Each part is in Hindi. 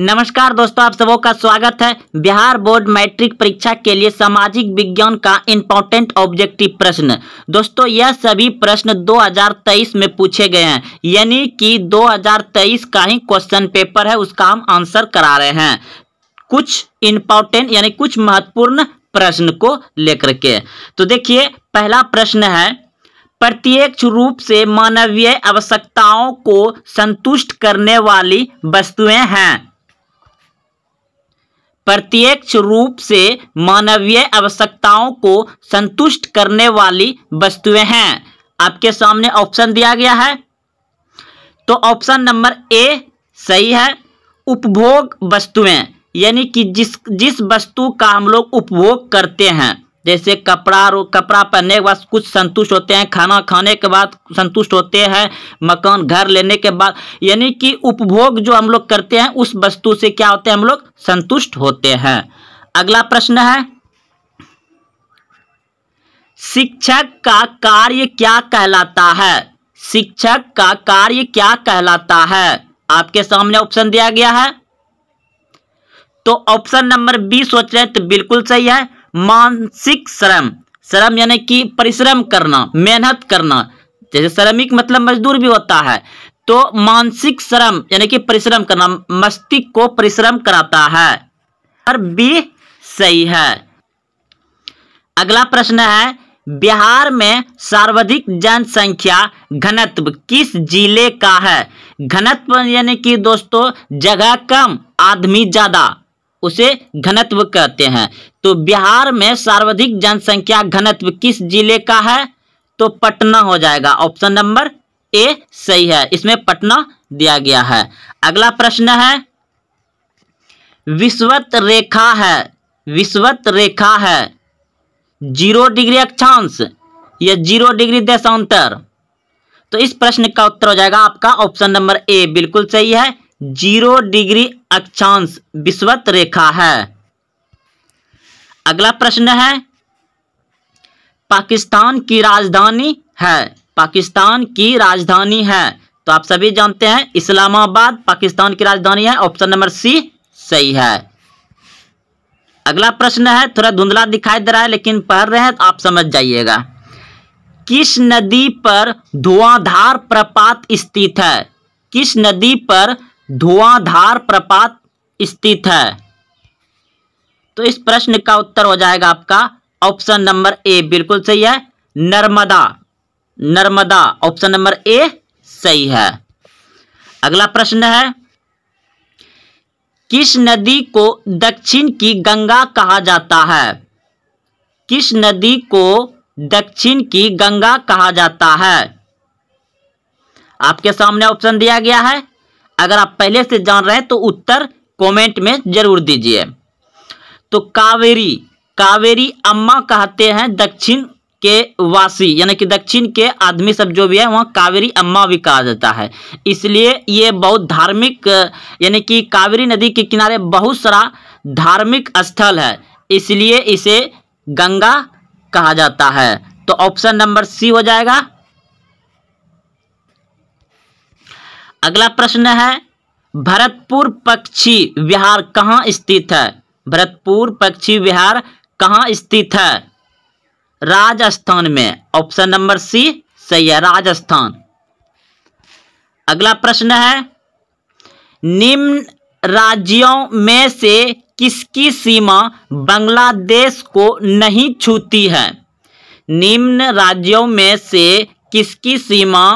नमस्कार दोस्तों आप सबों का स्वागत है बिहार बोर्ड मैट्रिक परीक्षा के लिए सामाजिक विज्ञान का इम्पोर्टेंट ऑब्जेक्टिव प्रश्न दोस्तों यह सभी प्रश्न 2023 में पूछे गए हैं यानी कि 2023 का ही क्वेश्चन पेपर है उसका हम आंसर करा रहे हैं कुछ इम्पोर्टेंट यानी कुछ महत्वपूर्ण प्रश्न को लेकर के तो देखिए पहला प्रश्न है प्रत्यक्ष रूप से मानवीय आवश्यकताओं को संतुष्ट करने वाली वस्तुएं हैं प्रत्यक्ष रूप से मानवीय आवश्यकताओं को संतुष्ट करने वाली वस्तुएं हैं आपके सामने ऑप्शन दिया गया है तो ऑप्शन नंबर ए सही है उपभोग वस्तुएं यानी कि जिस जिस वस्तु का हम लोग उपभोग करते हैं जैसे कपड़ा रो कपड़ा पहनने के बाद कुछ संतुष्ट होते हैं खाना खाने के बाद संतुष्ट होते हैं मकान घर लेने के बाद यानी कि उपभोग जो हम लोग करते हैं उस वस्तु से क्या होते हैं हम लोग संतुष्ट होते हैं अगला प्रश्न है शिक्षक का कार्य क्या कहलाता है शिक्षक का कार्य क्या कहलाता है आपके सामने ऑप्शन दिया गया है तो ऑप्शन नंबर बी सोच रहे हैं तो बिल्कुल सही है मानसिक श्रम श्रम यानी कि परिश्रम करना मेहनत करना जैसे श्रमिक मतलब मजदूर भी होता है तो मानसिक श्रम यानी कि परिश्रम करना मस्तिष्क को परिश्रम कराता है और बी सही है अगला प्रश्न है बिहार में सर्वाधिक जनसंख्या घनत्व किस जिले का है घनत्व यानी कि दोस्तों जगह कम आदमी ज्यादा उसे घनत्व कहते हैं तो बिहार में सर्वाधिक जनसंख्या घनत्व किस जिले का है तो पटना हो जाएगा ऑप्शन नंबर ए सही है इसमें पटना दिया गया है अगला प्रश्न है विश्वत रेखा है विश्वत रेखा है जीरो डिग्री अक्षांश या जीरो डिग्री देशांतर तो इस प्रश्न का उत्तर हो जाएगा आपका ऑप्शन नंबर ए बिल्कुल सही है जीरो डिग्री अक्षांश विश्वत रेखा है अगला प्रश्न है पाकिस्तान की राजधानी है पाकिस्तान की राजधानी है तो आप सभी जानते हैं इस्लामाबाद पाकिस्तान की राजधानी है ऑप्शन नंबर सी सही है अगला प्रश्न है थोड़ा धुंधला दिखाई दे रहा है लेकिन पढ़ रहे हैं तो आप समझ जाइएगा किस नदी पर धुआंधार प्रपात स्थित है किस नदी पर धुआंधार प्रपात स्थित है तो इस प्रश्न का उत्तर हो जाएगा आपका ऑप्शन नंबर ए बिल्कुल सही है Narmada Narmada option number A सही है अगला प्रश्न है किस नदी को दक्षिण की गंगा कहा जाता है किस नदी को दक्षिण की गंगा कहा जाता है आपके सामने ऑप्शन दिया गया है अगर आप पहले से जान रहे हैं तो उत्तर कमेंट में जरूर दीजिए तो कावेरी कावेरी अम्मा कहते हैं दक्षिण के वासी यानी कि दक्षिण के आदमी सब जो भी है वहाँ कावेरी अम्मा भी कहा जाता है इसलिए ये बहुत धार्मिक यानी कि कावेरी नदी के किनारे बहुत सारा धार्मिक स्थल है इसलिए इसे गंगा कहा जाता है तो ऑप्शन नंबर सी हो जाएगा अगला प्रश्न है भरतपुर पक्षी विहार कहाँ स्थित है भरतपुर पक्षी विहार कहाँ स्थित है राजस्थान में ऑप्शन नंबर सी सही है राजस्थान अगला प्रश्न है निम्न राज्यों में से किसकी सीमा बांग्लादेश को नहीं छूती है निम्न राज्यों में से किसकी सीमा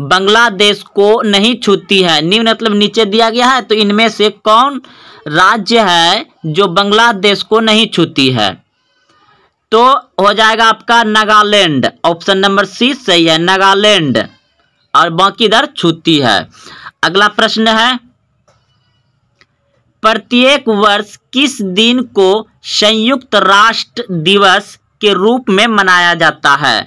बांग्लादेश को नहीं छूती है निम्न मतलब नीचे दिया गया है तो इनमें से कौन राज्य है जो बांग्लादेश को नहीं छूती है तो हो जाएगा आपका नागालैंड ऑप्शन नंबर सी सही है नागालैंड और बाकी इधर छूती है अगला प्रश्न है प्रत्येक वर्ष किस दिन को संयुक्त राष्ट्र दिवस के रूप में मनाया जाता है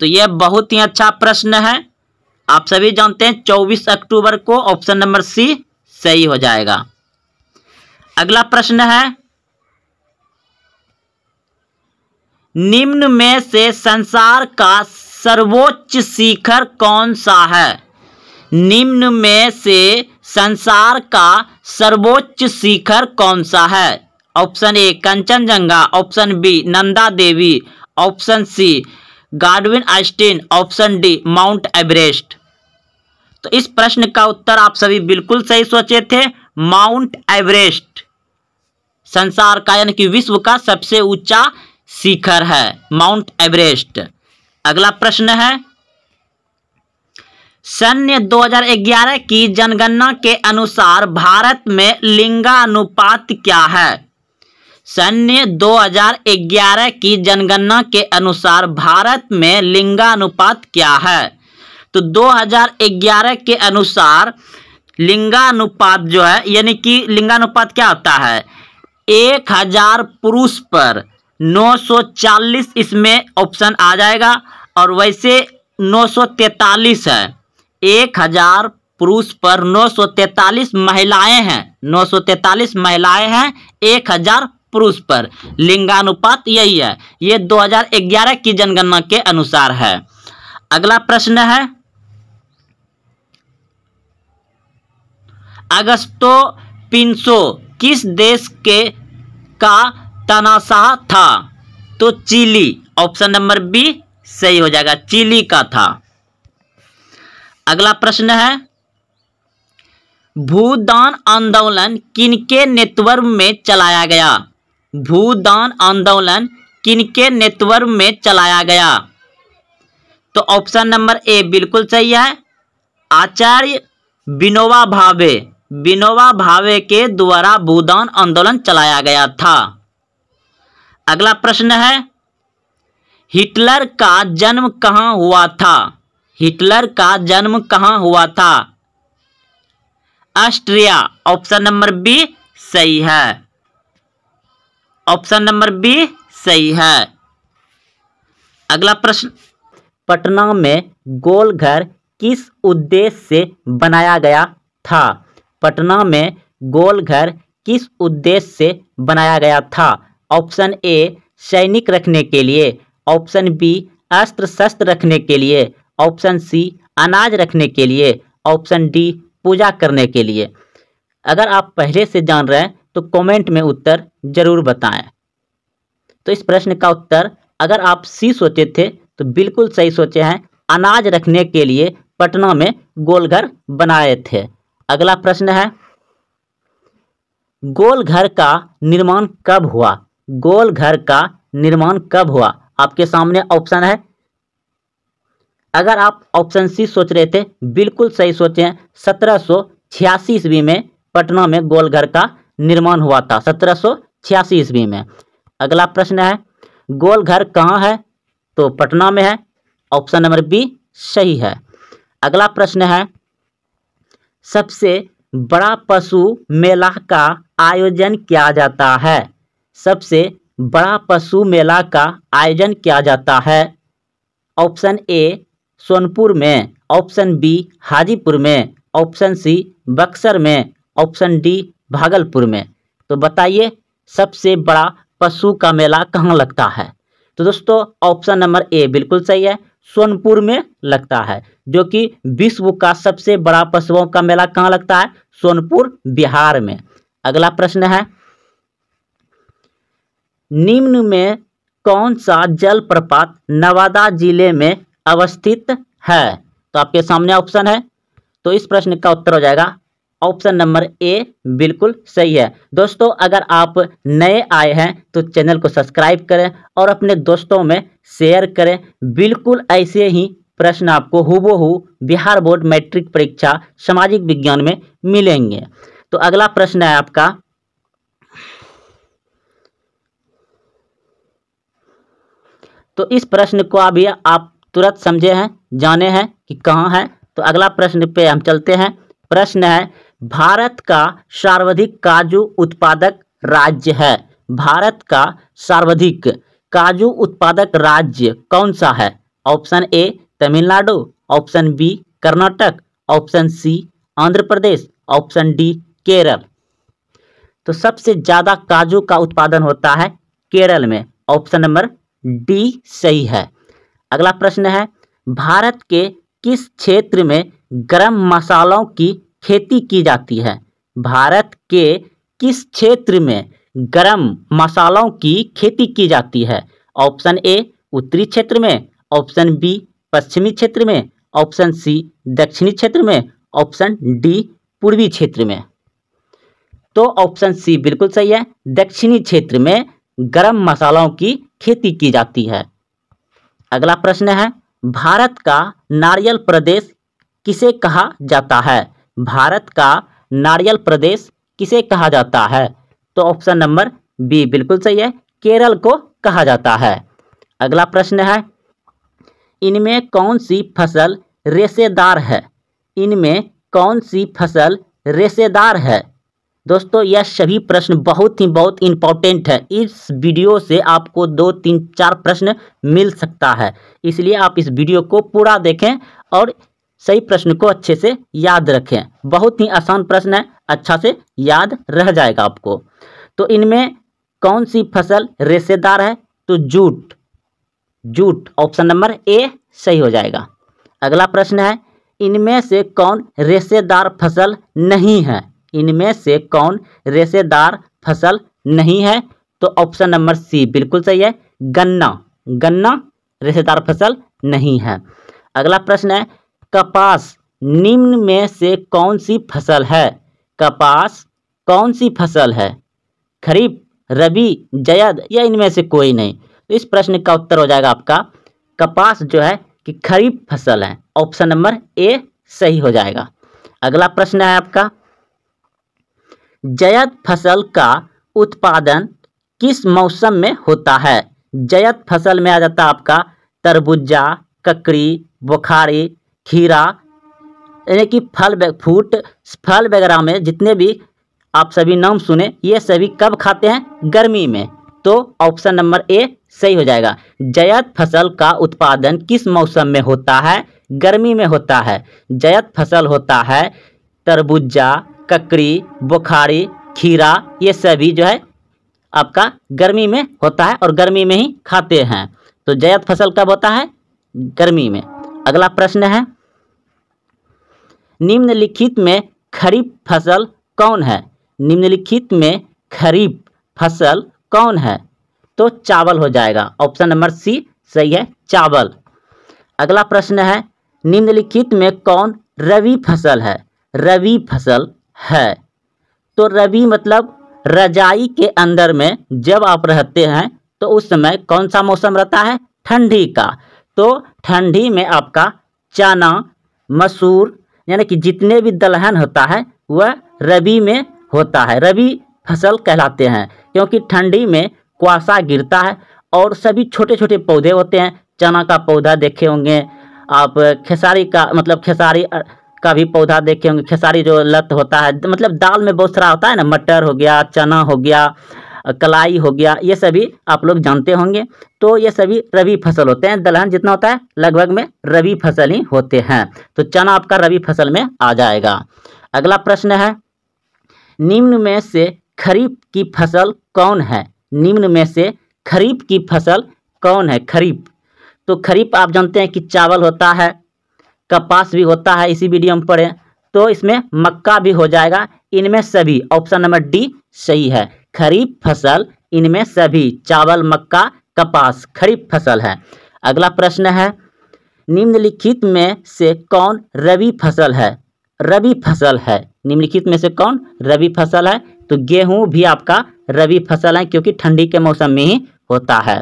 तो यह बहुत ही अच्छा प्रश्न है आप सभी जानते हैं 24 अक्टूबर को ऑप्शन नंबर सी सही हो जाएगा अगला प्रश्न है निम्न में से संसार का सर्वोच्च शिखर कौन सा है निम्न में से संसार का सर्वोच्च शिखर कौन सा है option A Kanchenjunga option B Nanda Devi option C Godwin Austen option D Mount Everest तो इस प्रश्न का उत्तर आप सभी बिल्कुल सही सोचे थे माउंट एवरेस्ट संसार का यानी कि विश्व का सबसे ऊंचा शिखर है माउंट एवरेस्ट अगला प्रश्न है सन्य 2011 की जनगणना के अनुसार भारत में लिंगानुपात क्या है सन्य 2011 की जनगणना के अनुसार भारत में लिंगानुपात क्या है तो 2011 के अनुसार लिंगानुपात जो है यानी कि लिंगानुपात क्या होता है एक हजार पुरुष पर 940 इसमें ऑप्शन आ जाएगा और वैसे 943 है एक हजार पुरुष पर 943 महिलाएं हैं 943 महिलाएं हैं एक हजार पुरुष पर लिंगानुपात यही है ये 2011 की जनगणना के अनुसार है अगला प्रश्न है अगस्तो पिंसो किस देश के का तनाशाह था तो चिली ऑप्शन नंबर बी सही हो जाएगा चिली का था अगला प्रश्न है भूदान आंदोलन किनके नेतृत्व में चलाया गया भूदान आंदोलन किनके नेतृत्व में चलाया गया तो ऑप्शन नंबर ए बिल्कुल सही है आचार्य विनोबा भावे विनोबा भावे के द्वारा भूदान आंदोलन चलाया गया था अगला प्रश्न है हिटलर का जन्म कहाँ हुआ था हिटलर का जन्म कहाँ हुआ था ऑस्ट्रिया ऑप्शन नंबर बी सही है ऑप्शन नंबर बी सही है अगला प्रश्न पटना में गोलघर किस उद्देश्य से बनाया गया था पटना में गोलघर किस उद्देश्य से बनाया गया था ऑप्शन ए सैनिक रखने के लिए ऑप्शन बी अस्त्र शस्त्र रखने के लिए ऑप्शन सी अनाज रखने के लिए ऑप्शन डी पूजा करने के लिए अगर आप पहले से जान रहे हैं तो कमेंट में उत्तर जरूर बताएं तो इस प्रश्न का उत्तर अगर आप सी सोचे थे तो बिल्कुल सही सोचे हैं अनाज रखने के लिए पटना में गोलघर बनाए थे अगला प्रश्न है गोल घर का निर्माण कब हुआ गोल घर का निर्माण कब हुआ आपके सामने ऑप्शन है अगर आप ऑप्शन सी सोच रहे थे बिल्कुल सही सोचे सत्रह सो छियासी ईस्वी में पटना में गोल घर का निर्माण हुआ था सत्रह सो छियासी ईस्वी में अगला प्रश्न है गोल घर कहाँ है तो पटना में है ऑप्शन नंबर बी सही है अगला प्रश्न है सबसे बड़ा पशु मेला का आयोजन किया जाता है सबसे बड़ा पशु मेला का आयोजन किया जाता है ऑप्शन ए सोनपुर में ऑप्शन बी हाजीपुर में ऑप्शन सी बक्सर में ऑप्शन डी भागलपुर में तो बताइए सबसे बड़ा पशु का मेला कहाँ लगता है तो दोस्तों ऑप्शन नंबर ए बिल्कुल सही है सोनपुर में लगता है जो कि विश्व का सबसे बड़ा पशुओं का मेला कहाँ लगता है सोनपुर बिहार में अगला प्रश्न है निम्न में कौन सा जलप्रपात नवादा जिले में अवस्थित है तो आपके सामने ऑप्शन है तो इस प्रश्न का उत्तर हो जाएगा ऑप्शन नंबर ए बिल्कुल सही है दोस्तों अगर आप नए आए हैं तो चैनल को सब्सक्राइब करें और अपने दोस्तों में शेयर करें बिल्कुल ऐसे ही प्रश्न आपको हुबहू बिहार बोर्ड मैट्रिक परीक्षा सामाजिक विज्ञान में मिलेंगे तो अगला प्रश्न है आपका तो इस प्रश्न को अभी आप तुरंत समझे हैं जाने हैं कि कहाँ है तो अगला प्रश्न पे हम चलते हैं प्रश्न है भारत का सर्वाधिक काजू उत्पादक राज्य है भारत का सर्वाधिक काजू उत्पादक राज्य कौन सा है option A Tamil Nadu option B Karnataka option C Andhra Pradesh option D Kerala तो सबसे ज़्यादा काजू का उत्पादन होता है केरल में ऑप्शन नंबर डी सही है अगला प्रश्न है भारत के किस क्षेत्र में गरम मसालों की खेती की जाती है भारत के किस क्षेत्र में गरम मसालों की खेती की जाती है ऑप्शन ए उत्तरी क्षेत्र में ऑप्शन बी पश्चिमी क्षेत्र में ऑप्शन सी दक्षिणी क्षेत्र में ऑप्शन डी पूर्वी क्षेत्र में तो ऑप्शन सी बिल्कुल सही है दक्षिणी क्षेत्र में गरम मसालों की खेती की जाती है अगला प्रश्न है भारत का नारियल प्रदेश किसे कहा जाता है भारत का नारियल प्रदेश किसे कहा जाता है तो ऑप्शन नंबर बी बिल्कुल सही है केरल को कहा जाता है अगला प्रश्न है इनमें कौन सी फसल रेशेदार है इनमें कौन सी फसल रेशेदार है दोस्तों यह सभी प्रश्न बहुत ही बहुत इंपॉर्टेंट है इस वीडियो से आपको दो तीन चार प्रश्न मिल सकता है इसलिए आप इस वीडियो को पूरा देखें और सही प्रश्न को अच्छे से याद रखें बहुत ही आसान प्रश्न है अच्छा से याद रह जाएगा आपको तो इनमें कौन सी फसल रेशेदार है तो jute jute option number A सही हो जाएगा अगला प्रश्न है इनमें से कौन रेशेदार फसल नहीं है इनमें से कौन रेशेदार फसल नहीं है तो ऑप्शन नंबर सी बिल्कुल सही है गन्ना गन्ना रेशेदार फसल नहीं है अगला प्रश्न है कपास निम्न में से कौन सी फसल है कपास कौन सी फसल है खरीफ रबी जयद या इनमें से कोई नहीं तो इस प्रश्न का उत्तर हो जाएगा आपका कपास जो है कि खरीफ फसल है ऑप्शन नंबर ए सही हो जाएगा अगला प्रश्न है आपका जयद फसल का उत्पादन किस मौसम में होता है जयद फसल में आ जाता है आपका तरबुजा ककड़ी बुखारी खीरा यानी कि फल फ्रूट फल वगैरह में जितने भी आप सभी नाम सुने ये सभी कब खाते हैं गर्मी में तो ऑप्शन नंबर ए सही हो जाएगा जयत फसल का उत्पादन किस मौसम में होता है गर्मी में होता है जयत फसल होता है तरबुजा ककड़ी बुखारी खीरा ये सभी जो है आपका गर्मी में होता है और गर्मी में ही खाते हैं तो जयत फसल कब होता है गर्मी में अगला प्रश्न है निम्नलिखित में खरीफ फसल कौन है निम्नलिखित में खरीफ फसल कौन है तो चावल हो जाएगा ऑप्शन नंबर सी सही है चावल अगला प्रश्न है निम्नलिखित में कौन रबी फसल है रबी फसल है तो रबी मतलब रजाई के अंदर में जब आप रहते हैं तो उस समय कौन सा मौसम रहता है ठंडी का तो ठंडी में आपका चना मसूर यानी कि जितने भी दलहन होता है वह रबी में होता है रबी फसल कहलाते हैं क्योंकि ठंडी में कुआसा गिरता है और सभी छोटे छोटे पौधे होते हैं चना का पौधा देखे होंगे आप खेसारी का मतलब खेसारी का भी पौधा देखे होंगे खेसारी जो लत होता है मतलब दाल में बहुत सारा होता है ना मटर हो गया चना हो गया कलाई हो गया ये सभी आप लोग जानते होंगे तो ये सभी रबी फसल होते हैं दलहन जितना होता है लगभग में रबी फसल ही होते हैं तो चना आपका रबी फसल में आ जाएगा अगला प्रश्न है निम्न में से खरीफ की फसल कौन है निम्न में से खरीफ की फसल कौन है खरीफ तो खरीफ आप जानते हैं कि चावल होता है कपास भी होता है इसी वीडियो में पढ़े तो इसमें मक्का भी हो जाएगा इनमें सभी ऑप्शन नंबर डी सही है खरीफ फसल इनमें सभी चावल मक्का कपास खरीफ फसल है अगला प्रश्न है निम्नलिखित में से कौन रबी फसल है रबी फसल है निम्नलिखित में से कौन रबी फसल है तो गेहूं भी आपका रबी फसल है क्योंकि ठंडी के मौसम में ही होता है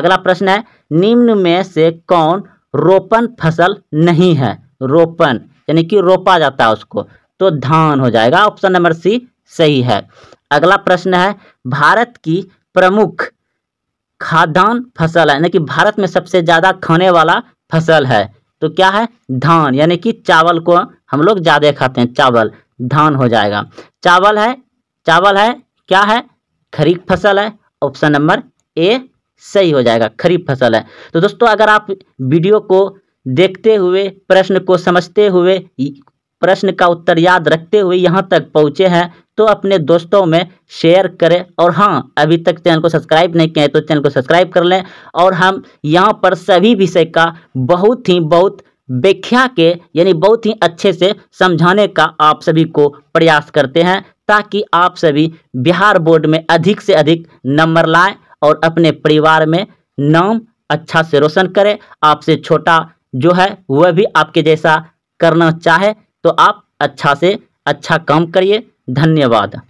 अगला प्रश्न है निम्न में से कौन रोपन फसल नहीं है रोपन यानी कि रोपा जाता है उसको तो धान हो जाएगा ऑप्शन नंबर सी सही है अगला प्रश्न है भारत की प्रमुख खाद्यान्न फसल है यानी कि भारत में सबसे ज़्यादा खाने वाला फसल है तो क्या है धान यानी कि चावल को हम लोग ज़्यादा खाते हैं चावल धान हो जाएगा चावल है चावल है क्या है खरीफ फसल है ऑप्शन नंबर ए सही हो जाएगा खरीफ फसल है तो दोस्तों अगर आप वीडियो को देखते हुए प्रश्न को समझते हुए प्रश्न का उत्तर याद रखते हुए यहाँ तक पहुँचे हैं तो अपने दोस्तों में शेयर करें और हाँ अभी तक चैनल को सब्सक्राइब नहीं किया है तो चैनल को सब्सक्राइब कर लें और हम यहाँ पर सभी विषय का बहुत ही बहुत व्याख्या के यानी बहुत ही अच्छे से समझाने का आप सभी को प्रयास करते हैं ताकि आप सभी बिहार बोर्ड में अधिक से अधिक नंबर लाएँ और अपने परिवार में नाम अच्छा से रोशन करें आपसे छोटा जो है वह भी आपके जैसा करना चाहे तो आप अच्छा से अच्छा काम करिए धन्यवाद